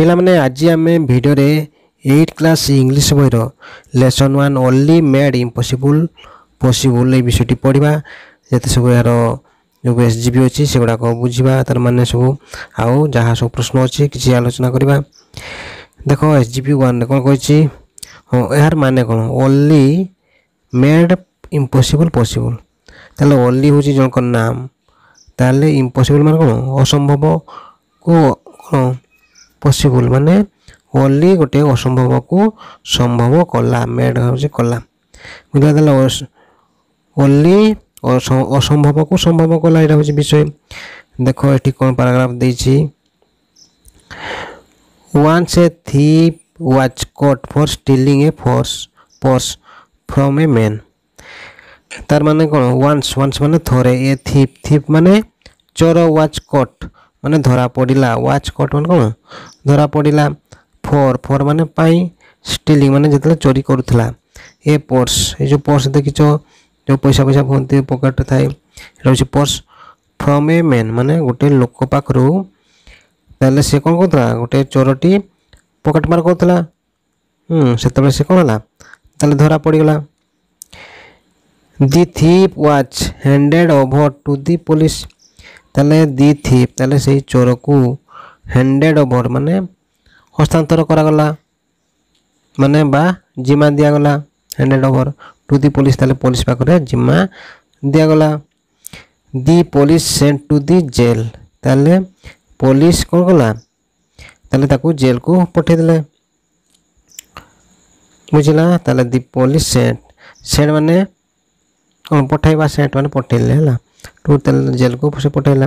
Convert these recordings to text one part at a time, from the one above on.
ପିଲାମାନେ ଆଜି ଆମେ ଭିଡ଼ିଓରେ ଏଇଟ୍ କ୍ଲାସ୍ ଇଂଲିଶ ବହିର lesson one only made impossible possible ଏଇ ବିଷୟଟି ପଢ଼ିବା ଯେତେ ସବୁ ଏହାର ଯେଉଁ ଏସ୍ ଜି ବି ଅଛି ସେଗୁଡ଼ାକ ବୁଝିବା ତା'ର ମାନେ ସବୁ ଆଉ ଯାହା ସବୁ ପ୍ରଶ୍ନ ଅଛି କିଛି ଆଲୋଚନା କରିବା ଦେଖ ଏସ୍ ଜି ବି ୱାନ୍ରେ କ'ଣ କହିଛି ହଁ ଏହାର ମାନେ କ'ଣ ଓନ୍ଲି ମେଡ୍ ଇମ୍ପସିବୁଲ୍ ପସିବୁଲ୍ ତାହେଲେ ଓନ୍ଲି ହେଉଛି ଜଣଙ୍କ ନାମ ତାହେଲେ ଇମ୍ପସିବୁଲ୍ ମାନେ କ'ଣ ଅସମ୍ଭବକୁ କ'ଣ ପସିବୁଲ୍ ମାନେ ଓନ୍ଲି ଗୋଟିଏ ଅସମ୍ଭବକୁ ସମ୍ଭବ କଲା ମେଡ଼୍ ହେଉଛି କଲା ବୁଝିଲା ତାହେଲେ ଓନ୍ଲି ଅସମ୍ଭବକୁ ସମ୍ଭବ କଲା ଏଇଟା ହେଉଛି ବିଷୟ ଦେଖ ଏଠି କ'ଣ ପାରାଗ୍ରାଫ ଦେଇଛି once a thief was caught for stealing a purse purse from a man ତାର ମାନେ କ'ଣ ୱାନ୍ସ ୱାନ୍ସ ମାନେ ଥରେ ଏ ଥିପ୍ ଥିପ୍ ମାନେ ଚୋର ୱାଚ୍ କଟ୍ ମାନେ ଧରା ପଡ଼ିଲା ୱାଚ୍ କଟ୍ ମାନେ କ'ଣ ধরা পଡ଼ିଲା ଫୋର୍ ଫୋର୍ ମାନେ ପାଇଁ ଷ୍ଟିଲିଂ ମାନେ ଯେତେବେଳେ ଚୋରି କରୁଥିଲା ଏ ପର୍ସ ଏ ଯେଉଁ ପର୍ସ ଦେଖିଛ ଯେଉଁ ପଇସା ପଇସା କୁହନ୍ତି ପକେଟ୍ରେ ଥାଏ ଏଇଟା ହେଉଛି ପର୍ସ ଫ୍ରମ୍ ଏ ମେନ୍ ମାନେ ଗୋଟେ ଲୋକ ପାଖରୁ ତାହେଲେ ସେ କ'ଣ କରୁଥିଲା ଗୋଟେ ଚୋରଟି ପକେଟ୍ ମାର କରୁଥିଲା ସେତେବେଳେ ସେ କ'ଣ ହେଲା ତାହେଲେ ଧରା ପଡ଼ିଗଲା the thief was handed over to the police ତାହେଲେ ଦି ଥିପ୍ ତାହେଲେ ସେଇ ଚୋରକୁ ହ୍ୟାଣ୍ଡେଡ୍ ଓଭର୍ ମାନେ ହସ୍ତାନ୍ତର କରାଗଲା ମାନେ ବା ଜିମା ଦିଆଗଲା handed over to the police ତାହେଲେ ପୋଲିସ ପାଖରେ ଜିମା ଦିଆଗଲା the police sent to the jail ତାହେଲେ ପୋଲିସ କ'ଣ କଲା ତାହେଲେ ତାକୁ ଜେଲ୍କୁ ପଠାଇଦେଲେ ବୁଝିଲା ତାହେଲେ ଦି ପୋଲିସ ସେଣ୍ଟ ସେଣ୍ଟ ମାନେ କ'ଣ ପଠାଇବା ସେଣ୍ଟ ମାନେ ପଠାଇଲେ ହେଲା ଟୁ ତାହେଲେ ଜେଲ୍କୁ ସେ ପଠାଇଲା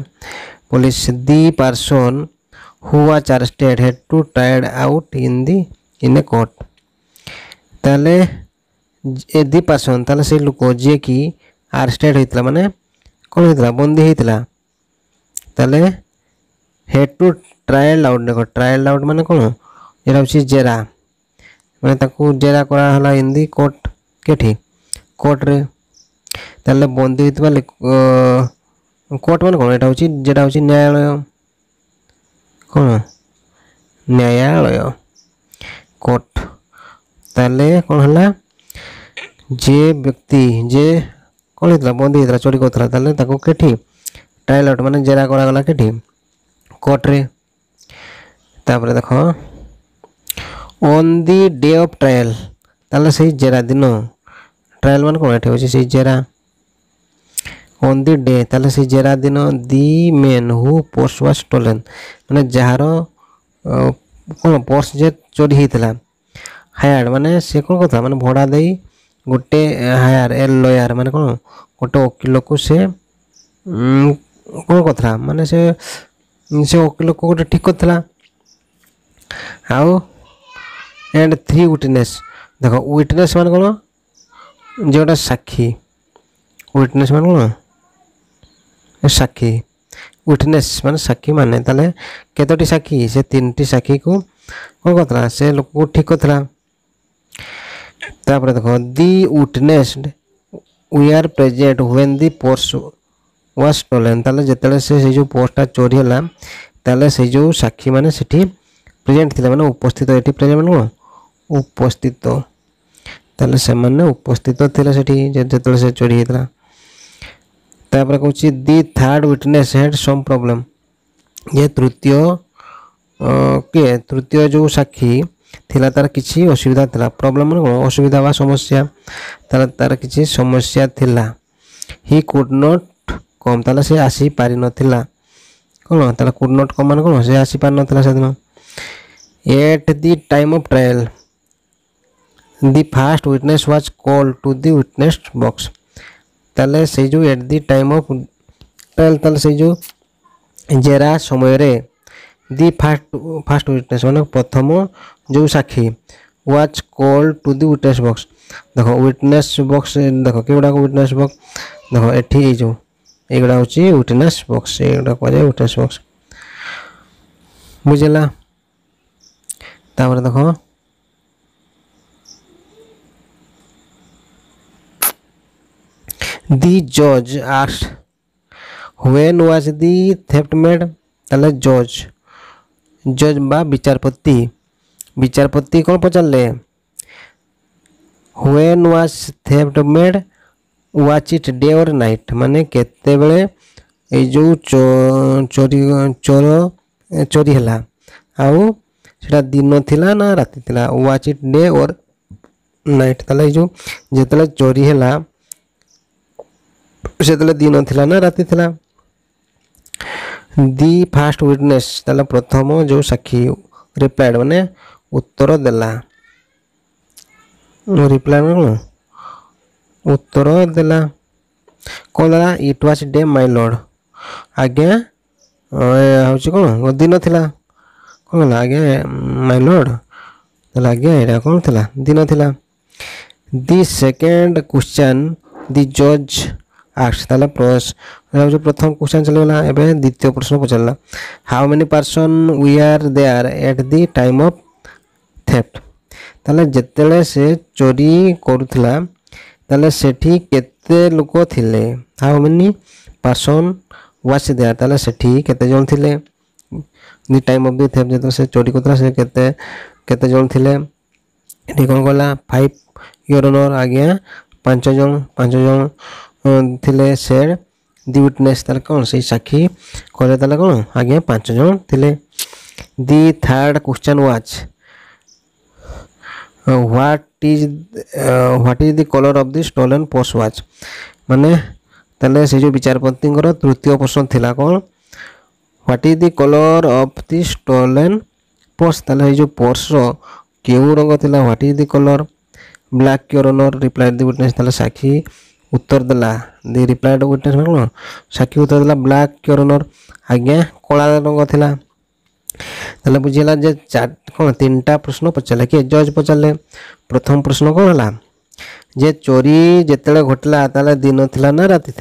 police the person who was arrested had to tried out in the in a court তাহলে দি পার্সন তাহলে সেই লোক যিয়ে কি আরেস্টেড হয়েছিল মানে কোণ হয়েছিল বন্দী হয়েছিল তাহলে হেড টু ট্রায়াল আউট দেখ ট্রায়াল আউট মানে কোণ এটা হচ্ছে জেরা মানে তাকে জেরা করা হল ইন দি কোর্ট কেটি কোর্টরে তাহলে বন্দী হয়েছিল কোর্ট মানে কোণ এটা হচ্ছে যেটা হচ্ছে ন্যায়ালয় कौन न्यायालय कोर्ट ताले कौन है जे व्यक्ति जे कौन होता बंदी होता चोरी करता ताले ताको कैठी ट्रायल आउट माने जेरा करा गला कैठी कोर्ट रे तापर देखो on the day of trial ताले सही जेरा दिनो ट्रायल मान कौन बैठे हो सही जेरा অন দি ডে তাহলে সেই জেরা দিন দি মেন হু পোর্স ওয়া স্টোলেন মানে যাହାର କ'ଣ ପର୍ସ ଯେ ଚୋରି ହେଇଥିଲା ହାୟାର୍ଡ଼ ମାନେ ସେ କ'ଣ କଥା ମାନେ ଭଡ଼ା ଦେଇ ଗୋଟେ ହାୟାର ଏ ଲୟାର ମାନେ କ'ଣ ଗୋଟେ ଓକିଲକୁ ସେ କ'ଣ କରିଥିଲା ମାନେ ସେ ସେ ଓକିଲକୁ ଗୋଟେ ଠିକ୍ କରିଥିଲା ଆଉ ଏଣ୍ଡ ଥ୍ରୀ ୱିଟନେସ୍ ଦେଖ ୱିଟନେସ୍ ମାନେ କ'ଣ ଯେଉଁଟା ସାକ୍ଷୀ ୱିଟନେସ୍ ମାନେ କ'ଣ साक्षी उठने मान साक्षी मान ते कतोटी साक्षी से तीन टी साखी को कौन कर लोक को ठीक कर देख the witness were present when the purse was stolen से जो पर्सटा चोरी है तेल से जो साक्षी मैंने प्रेजेंट थी मैंने उपस्थित ये प्रेजेंट मैं कौन उपस्थित तेल से उपस्थित थे जो चोरी होता तापर कौन the third witness had some problem ये तृतीय किए तृतीय जो साक्षी थी तार किसी असुविधा था प्रोब्लम असुविधा व समस्या तार तार किसी समस्या था हि कुड नट कम ते आसी पार ना कौन तार नट कम मान कौन से आसी पार ना से दिन at the time of trial the first witness was called to the witness box ତାହେଲେ ସେଇ ଯେଉଁ ଏଟ୍ ଦି ଟାଇମ୍ ଅଫ୍ ତାହେଲେ ତାହେଲେ ସେଇ ଯେଉଁ ଜେରା ସମୟରେ ଦି ଫାଷ୍ଟ ଫାଷ୍ଟ ୱିଟନେସ୍ ମାନେ ପ୍ରଥମ ଯେଉଁ ସାକ୍ଷୀ was called to the witness box ଦେଖ ୱିଟନେସ୍ ବକ୍ସ ଦେଖ କେଉଁଗୁଡ଼ାକ ୱିଟନେସ୍ ବକ୍ସ ଦେଖ ଏଠି ଏଇ ଯେଉଁ ଏଇଗୁଡ଼ା ହେଉଛି ୱିଟନେସ୍ ବକ୍ସ ଏଇଗୁଡ଼ା କୁହାଯାଏ ୱିଟନେସ୍ ବକ୍ସ ବୁଝିଲା ତାପରେ ଦେଖ the judge asked when was the theft made তাহলে জজ জজ বা বিচারপতি বিচারপতি କ'ଣ ପଚାରିଲେ when was theft made was it day or night ମାନେ କେତେବେଳେ ଏଇ ଯେଉଁ ଚୋରି ଚୋର ଚୋରି ହେଲା ଆଉ ସେଇଟା ଦିନ ଥିଲା ନା ରାତି ଥିଲା was it day or night ତାହେଲେ ଏଇ ଯେଉଁ ଯେତେବେଳେ ଚୋରି ହେଲା से दिन थिला ना राति थिला दि फास्ट विटनेस प्रथम जो साक्षी रिप्लाइड माने उत्तर देला नो रिप्लाई में उत्तर देला कौन देला it was day my lord आज्ञा हूँ कौन दिन थिला कौन है आज्ञा माय लॉर्ड आज्ञा ये कौन थिला दिन थिला दि सेकेंड क्वेश्चन दि जज ଆକ୍ସ ତାହେଲେ ହେଉଛି ପ୍ରଥମ କ୍ୱେଶ୍ଚନ୍ ଚାଲିଗଲା ଏବେ ଦ୍ୱିତୀୟ ପ୍ରଶ୍ନ ପଚାରିଲା how many person were there at the time of theft ତାହେଲେ ଯେତେବେଳେ ସେ ଚୋରି କରୁଥିଲା ତାହେଲେ ସେଠି କେତେ ଲୋକ ଥିଲେ how many person was there ତାହେଲେ ସେଠି କେତେ ଜଣ ଥିଲେ the time of the theft ଯେତେବେଳେ ସେ ଚୋରି କରୁଥିଲା ସେ କେତେ କେତେ ଜଣ ଥିଲେ ଏଠି କ'ଣ କଲା ଫାଇଭ୍ ଇୟର୍ ଅନର୍ ଆଜ୍ଞା ପାଞ୍ଚ ଜଣ ପାଞ୍ଚ ଜଣ ଥିଲେ ସେର୍ ଦି ୱିଟନେସ୍ ତାହେଲେ କ'ଣ ସେଇ ସାକ୍ଷୀ କହିଲେ ତାହେଲେ କ'ଣ ଆଜ୍ଞା ପାଞ୍ଚ ଜଣ ଥିଲେ the third question was what is what is the colour of the stole stolen purse was ମାନେ ତାହେଲେ ସେ ଯେଉଁ ବିଚାରପତିଙ୍କର ତୃତୀୟ ପ୍ରଶ୍ନ ଥିଲା କ'ଣ what is the colour of the stolen purse ତାହେଲେ ଏଇ ଯେଉଁ ପର୍ସର କେଉଁ ରଙ୍ଗ ଥିଲା what is the colour black your honour reply the witness ତାହେଲେ ସାକ୍ଷୀ उत्तर देला दे रिप्लाय विटनेस कौन साक्षी उत्तर देला ब्लाक क्योरनर आज्ञा कला रंग थी बुझेगा जे चार कौन तीन टा प्रश्न पचारे किए जज पचारे प्रथम प्रश्न कौन है जे चोरी जिते घटला दिन थी ना राति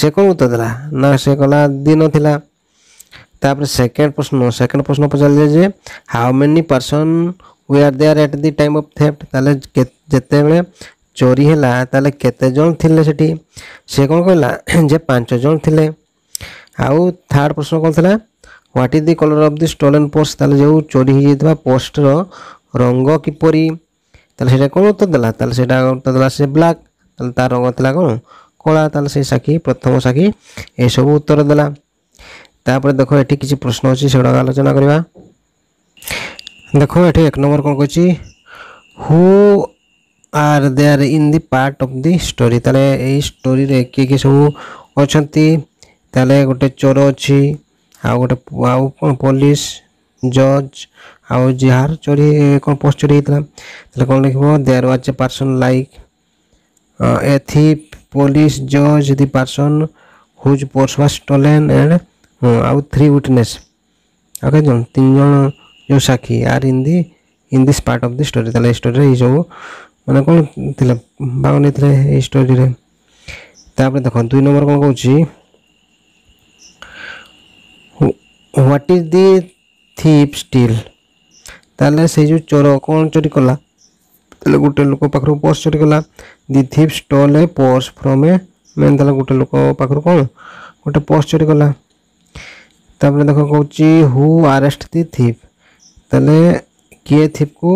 से कौन उत्तर देला ना से कला दिन थी सेकेंड प्रश्न सेकेंड प्रश्न पचारे how many person were there at the time of theft जिते बड़े ଚୋରି ହେଲା ତାହେଲେ କେତେ ଜଣ ଥିଲେ ସେଠି ସେ କ'ଣ କହିଲା ଯେ ପାଞ୍ଚ ଜଣ ଥିଲେ ଆଉ ଥାର୍ଡ଼ ପ୍ରଶ୍ନ କ'ଣ ଥିଲା what is the colour of the stolen purse ତାହେଲେ ଯେଉଁ ଚୋରି ହେଇଯାଇଥିବା ପର୍ସର ରଙ୍ଗ କିପରି ତାହେଲେ ସେଇଟା କ'ଣ ଉତ୍ତର ଦେଲା ତାହେଲେ ସେଇଟା ଉତ୍ତର ଦେଲା ସେ ବ୍ଲାକ୍ ତାହେଲେ ତା ରଙ୍ଗ ଥିଲା କ'ଣ କଳା ତାହେଲେ ସେଇ ସାକ୍ଷୀ ପ୍ରଥମ ସାକ୍ଷୀ ଏସବୁ ଉତ୍ତର ଦେଲା ତାପରେ ଦେଖ ଏଠି କିଛି ପ୍ରଶ୍ନ ଅଛି ସେଗୁଡ଼ାକ ଆଲୋଚନା କରିବା ଦେଖ ଏଠି ଏକ ନମ୍ବର କ'ଣ କହିଛି who are there in the part of the story तले ए स्टोरी रे किए सब अच्छा तले गोटे चोर अछि आ गोटे पुलिस जज आ जिहार चोरी को पोस्ट चोरी इतला तले कोन लिखबो there was person like a thief police जज the person whose purse was stolen and आउ थ्री विटने ओके जों तीन जन जो साखी are in the in this part of the story तले स्टोरी रे मैंने कौन थी भाग नहीं स्टोरी तापर देख दुई नंबर कौन कौन what is the thief steal से जो चोर कौन चोरी कला गोटे लोक पाखर पर्स चोरी कला the thief stole a purse from a man गोटे लोक पाखु कौन गोटे पर्स चोरी कला तापर देख कौ आरेस्ट दि थीप ताले किए थीप को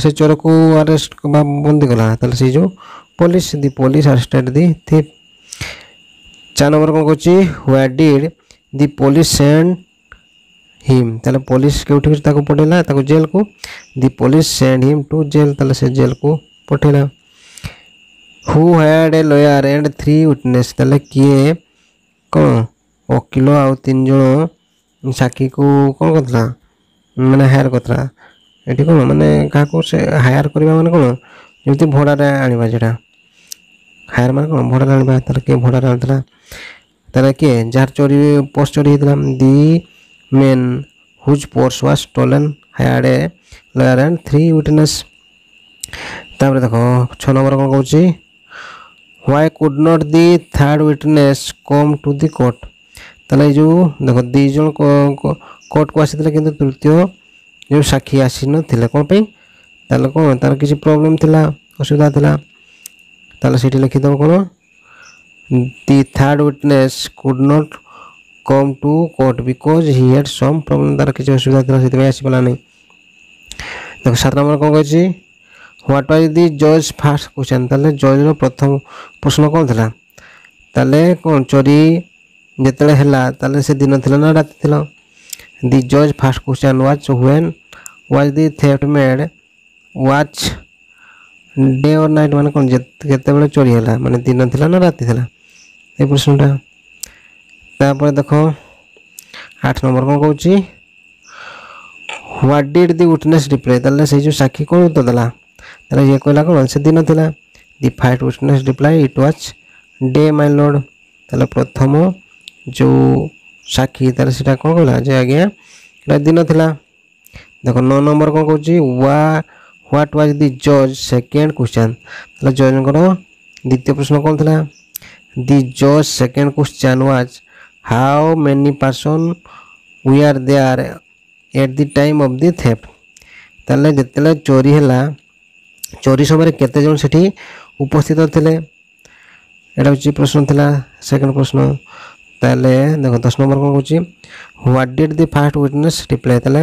से चोर को आरेस्ट बंदी गला से जो पुलिस दि पुलिस आरेस्टेड दि थी चार नंबर कौन कह did the police send him तेल पुलिस कौटा पठेला जेल को the police send him to jail तेल से जेल को पठेला who had a lawyer and three witness किए कौन वकिल आनजी को कौन कर मैंने हायर करता ये कौन मानते क्या हायर करवा मैंने कौन जो भड़ा आनवा जेटा हायर मैंने कौन भड़ा आनवा किए भड़ा आनता तर किए जार चोरी पर्स चोरी होता the man whose purse was stolen hired a lawyer and three witness देख छ नंबर कौन कौन why could not the third witness come to the court तेल जो देख दीज कोर्ट को आसी तृतीय ଯେଉଁ ସାକ୍ଷୀ ଆସିନଥିଲେ କ'ଣ ପାଇଁ ତାହେଲେ କ'ଣ ତାର କିଛି ପ୍ରୋବ୍ଲେମ୍ ଥିଲା ଅସୁବିଧା ଥିଲା ତାହେଲେ ସେଠି ଲେଖିଦେବ କ'ଣ the third witness could not come to court because he had some problem ତାର କିଛି ଅସୁବିଧା ଥିଲା ସେଥିପାଇଁ ଆସିପାରିଲାନି ଦେଖ ସାତ ନମ୍ବର କ'ଣ କହିଛି ହ୍ୱାଟ୍ ୱାଜ୍ ଦି ଜଜ୍ ଫାଷ୍ଟ କ୍ୱେଶ୍ଚନ୍ ତାହେଲେ ଜଜ୍ର ପ୍ରଥମ ପ୍ରଶ୍ନ କ'ଣ ଥିଲା ତାହେଲେ କ'ଣ ଚୋରି ଯେତେବେଳେ ହେଲା ତାହେଲେ ସେ ଦିନ ଥିଲା ନା ରାତି ଥିଲା The judge first question was when was the theft made? Watch day or night মানে কোন কেতবেলে চুরি হলা মানে দিন থিলা না রাতি থিলা এই প্রশ্নটা তারপরে দেখো 8 নম্বর কোন কইছি what did the witness reply তাহলে সেই যে সাক্ষী কোন উত্তর দেলা তাহলে ইয়ে কইলা কোন সে দিন থিলা the first witness reply it was day my lord তাহলে প্রথম যে ସାକ୍ଷୀ ତାହେଲେ ସେଇଟା କ'ଣ କହିଲା ଯେ ଆଜ୍ଞା ଏଇଟା ଦିନ ଥିଲା ଦେଖ ନଅ ନମ୍ବର କ'ଣ କହୁଛି ୱା ହ୍ୱାଟ୍ ୱାଜ୍ ଦି ଜଜ୍ ସେକେଣ୍ଡ କ୍ୱେଶ୍ଚନ୍ ତାହେଲେ ଜଜ୍ଙ୍କର ଦ୍ୱିତୀୟ ପ୍ରଶ୍ନ କ'ଣ ଥିଲା ଦି ଜଜ୍ second question was how many person were there at the time of the theft ତାହେଲେ ଯେତେବେଳେ ଚୋରି ହେଲା ଚୋରି ସମୟରେ କେତେଜଣ ସେଠି ଉପସ୍ଥିତ ଥିଲେ ଏଇଟା ହେଉଛି ପ୍ରଶ୍ନ ଥିଲା ସେକେଣ୍ଡ ପ୍ରଶ୍ନ ताले देखो दस नंबर कौन कौन what did the first witness reply ताले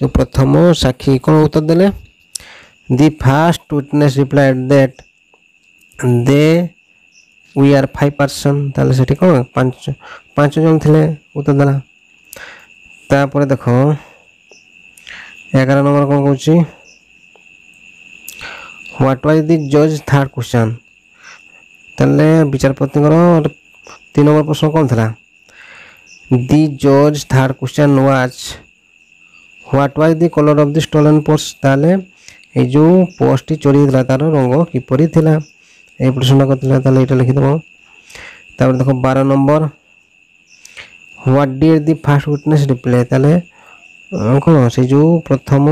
जो प्रथम साक्षी कौन उत्तर दे the first witness replied that they were five person ताले से ठीक है पांच पांच जन थिले उत्तर देला तापर देखो 11 नंबर कौन कौन व्हाट वाज द जज थर्ड क्वेश्चन तले विचारपति ତିନି ନମ୍ବର ପ୍ରଶ୍ନ କ'ଣ ଥିଲା ଦି ଜଜ୍ third question was what was the colour of the stolen purse ତାହେଲେ ଏଇ ଯେଉଁ ପର୍ସଟି ଚୋରି ହେଇଥିଲା ତା'ର ରଙ୍ଗ କିପରି ଥିଲା এই প্রশ্নটা করতে তাহলে এটা লিখে দেবো তারপরে দেখো বারো number what did the first witness reply তাহলে কোন সেই যে প্রথম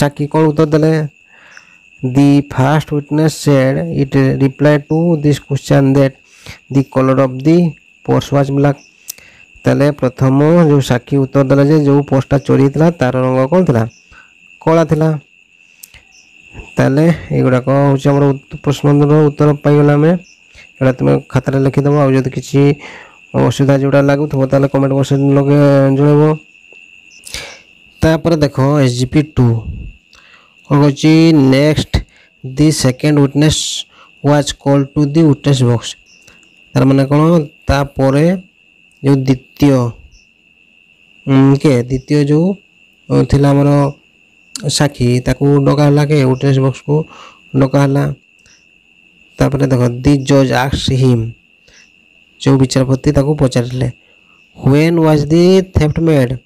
সাক্ষী কোন উত্তর দেলে the first witness said it reply to this question that the colour of the purse was black प्रथम जो साक्षी उत्तर दे जो पर्सटा चोरी था तार रंग कौन थी कला थी तेल युवाक हूँ प्रश्न उत्तर पाईलामें तुम खातार लिखिदेव आदि किसी असुविधा जोड़ा लगुवे कमेंट बक्स लगे जुड़ब तापर देख एस जि पी टू कौन next the second witness was called to the witness बक्स तार मैंने कौन तापर जो द्वितीय के द्वितीय जो थी आम साखी ताको डगला के ओटेस बक्स को डगला देख दि जज आक्स हिम जो विचारपति पचारे when was the theft made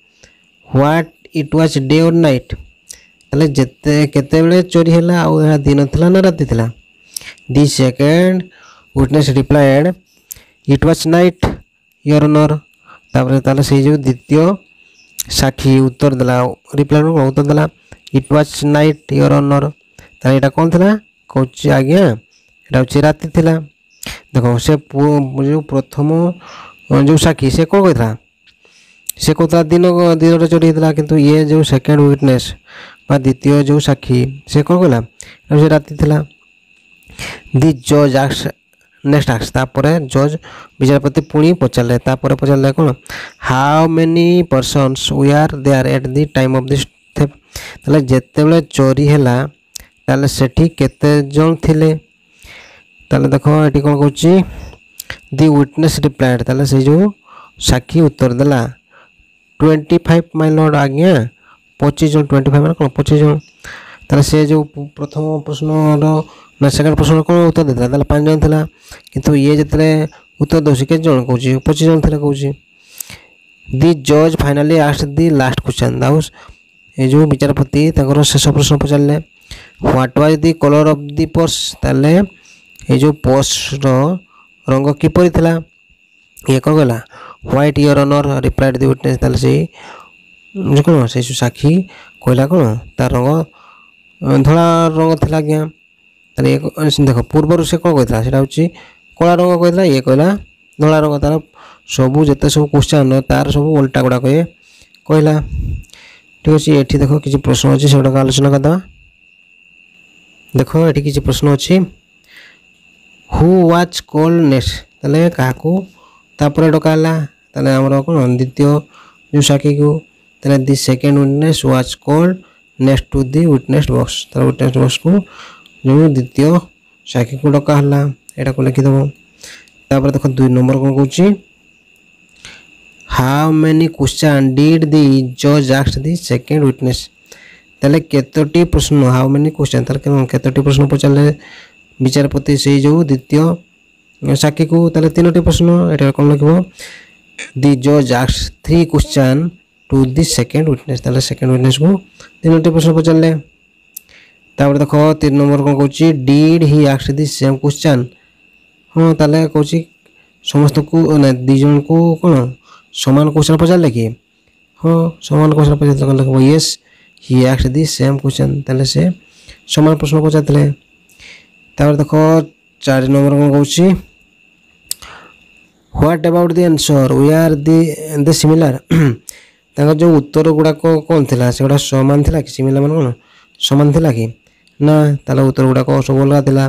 what it was day और नाइट तेल जिते के चोरी है दिन थी ना राति दि second विटने रिप्लाएड it was night your से जो द्वितीय साक्षी उत्तर दे रिप्लाइन उत्तर दे it was night your owner तटा कौन था कौच आज्ञा यहाँ राति देख से जो प्रथम जो साक्षी से कौन कर से कहता दिन दिन चढ़ी था कि ये जो सेकेंड विटनेस द्वितीय जो साक्षी से को कहला से राति दी जज आस नेक्स्ट आस जज विचारपति पुणी पचारे पचारे कौन how many persons were there at the time of this जितेबले चोरी है से केते ताले ये कौन कौच दि विटनेस रिप्लाएड तेल से जो साक्षी उत्तर देला ट्वेंटी फाइव माइल नोट आज्ञा पचीस जन ट्वेंटी फाइव मैं कौन पचीस जन तेल से जो प्रथम प्रश्न ना सेकेंड प्रश्न कौन उत्तर देता है पाँच जन थी कि ये जितने उत्तर दौर कैसे जन कौन पचीस जन थी कौन दि जज finally asked the last question दाउस ये जो विचारपति शेष प्रश्न पचारे what was the colour of the purse ये जो पर्स रंग किपर था ये कौन कहला white your honour replied the witness से कौन से साक्षी कहला कौन तार रंग धला रंग थी आज्ञा देख पूर्व से कौन कहता है कला रंग कहला ये कहला धला रंग तार सब जिते सब क्वेश्चन तार सब ओल्टा गुड़ा कहे कहला ठीक अच्छे ये देख कि प्रश्न अच्छे से आलोचना करदे देख ये कि प्रश्न अच्छी हु व्वाज कल नेक्स्ट क्या तापर डकला कौन द्वितीय जो साखी को the second witness was called next to the witness box तर व्विटने बक्स को जो द्वित सखी को डका यटा को लिखिदेव तापर देख दु नंबर कौन कौन how many question did the जज आक्ट दि सेकेंड विटने तेल कतोटी प्रश्न हाउ मेनि क्वेश्चन तर कतोटी प्रश्न पचारे विचारपति से जो द्वितीय साखी को तेल तीनो प्रश्न ये कौन लगे दि जज asked three question to the second witness second witness को तीनो प्रश्न पचारे তাপরে দেখ তিন নম্বর କ'ଣ କହୁଛି ଡିଡ୍ ହି ଆକ୍ସ ଦି ସେମ୍ କ୍ୱେଶ୍ଚନ୍ ହଁ ତାହେଲେ କହୁଛି ସମସ୍ତଙ୍କୁ ନା ଦୁଇ ଜଣଙ୍କୁ କ'ଣ ସମାନ କ୍ୱେଶ୍ଚନ୍ ପଚାରିଲେ କି ହଁ ସମାନ କ୍ୱେଶ୍ଚନ୍ ପଚାରିଥିଲେ କ'ଣ ଲେଖିବ ୟେସ୍ ହି ଆକ୍ସ ଦି ସେମ୍ କ୍ୱେଶ୍ଚନ୍ ତାହେଲେ ସେ ସମାନ ପ୍ରଶ୍ନ ପଚାରିଥିଲେ ତାପରେ ଦେଖ ଚାରି ନମ୍ବର କ'ଣ କହୁଛି what about the answer were the the similar ତାଙ୍କର ଯେଉଁ ଉତ୍ତର ଗୁଡ଼ାକ କ'ଣ ଥିଲା ସେଗୁଡ଼ା ସମାନ ଥିଲା କି ସିମିଲାର୍ ମାନେ କ'ଣ ସମାନ ଥିଲା କି না তাহলে উত্তর গুড়াক সবলগা লা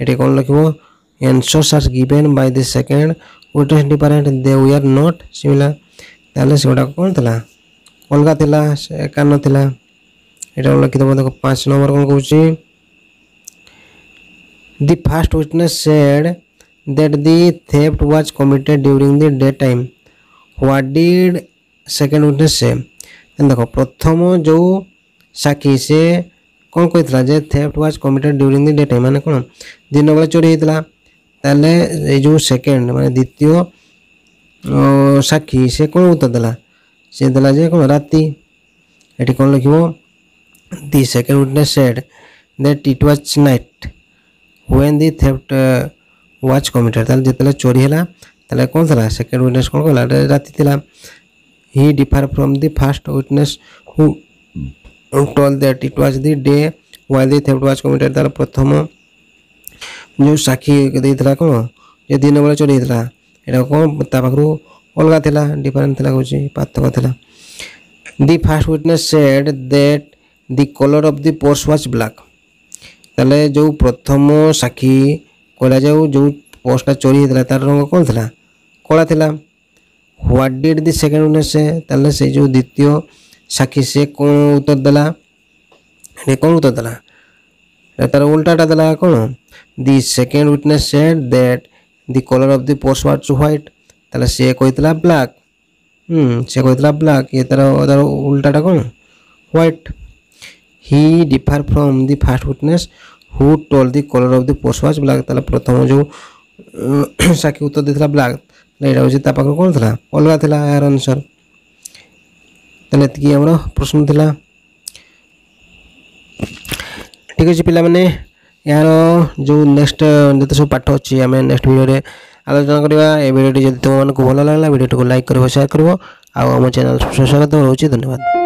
এটি কোণ লিখব answers are given by the second witness different they were not similar তাহলে সেগুড়াক কোণ লা অলগা লা একান্ন লা এটা লিখিদেব দেখ পাঁচ নম্বর কোণ কৌছি the first witness said that the theft was committed during the day time what did second witness say দেখো প্রথম ଯେଉଁ ସାକ୍ଷୀ ସେ कौन कही theft was committed during the date मैंने कौन दिन बेल चोरी होता तेल ये जो सेकेंड मान द्वितीय साक्षी से कौन उत्तर देला सी दे राति ये कौन लिख the second witness said that it was night when the theft was committed जितने चोरी है तेल कौन थी सेकेंड उटने कौन कहला राति he differ from the first witness told that it was the day while the theft was committed ତାର ପ୍ରଥମ ଯେଉଁ ସାକ୍ଷୀ ଦେଇଥିଲା କ'ଣ ଯେ ଦିନବେଳେ ଚୋରି ହେଇଥିଲା ଏଇଟା କ'ଣ ତା ପାଖରୁ ଅଲଗା ଥିଲା ଡିଫରେଣ୍ଟ ଥିଲା କହୁଛି ପାର୍ଥକ୍ୟ ଥିଲା the first witness said that the colour of the purse was black ତାହେଲେ ଯେଉଁ ପ୍ରଥମ ସାକ୍ଷୀ କହିଲା ଯାଉ ଯେଉଁ ପର୍ସଟା ଚୋରି ହେଇଥିଲା ତାର ରଙ୍ଗ କ'ଣ ଥିଲା କଳା ଥିଲା what did the second witness say ତାହେଲେ ସେଇ ଯେଉଁ ଦ୍ୱିତୀୟ साक्षी शेख कोण उत्तर दिला आणि कोण उत्तर दिला तर उलटाटा दिला कोण the second witness said that the colour of the post was white ତାହେଲେ ସିଏ କହିଥିଲା ବ୍ଲାକ୍ ସେ କହିଥିଲା ବ୍ଲାକ୍ ଇଏ ତା'ର ତା'ର ଉଲ୍ଟାଟା କ'ଣ white he differ from the first witness who told the colour of the post was black ତାହେଲେ ପ୍ରଥମ ଯେଉଁ ସାକ୍ଷୀ ଉତ୍ତର ଦେଇଥିଲା ବ୍ଲାକ୍ ଏଇଟା ହେଉଛି ତା ପାଖରୁ କ'ଣ ଥିଲା ଅଲଗା ଥିଲା ଏହାର ଆନ୍ସର୍ ତାହେଲେ ଏତିକି ଆମର ପ୍ରଶ୍ନ ଥିଲା ଠିକ୍ ଅଛି ପିଲାମାନେ ଏହାର ଯେଉଁ ନେକ୍ସଟ ଯେତେ ସବୁ ପାଠ ଅଛି ଆମେ ନେକ୍ସଟ ଭିଡ଼ିଓରେ ଆଲୋଚନା କରିବା ଏ ଭିଡ଼ିଓଟି ଯଦି ତୁମମାନଙ୍କୁ ଭଲ ଲାଗିଲା ଭିଡ଼ିଓଟିକୁ ଲାଇକ୍ କରିବ ସେୟାର କରିବ ଆଉ ଆମ ଚ୍ୟାନେଲ ସ୍ୱାଗତ ରହୁଛି ଧନ୍ୟବାଦ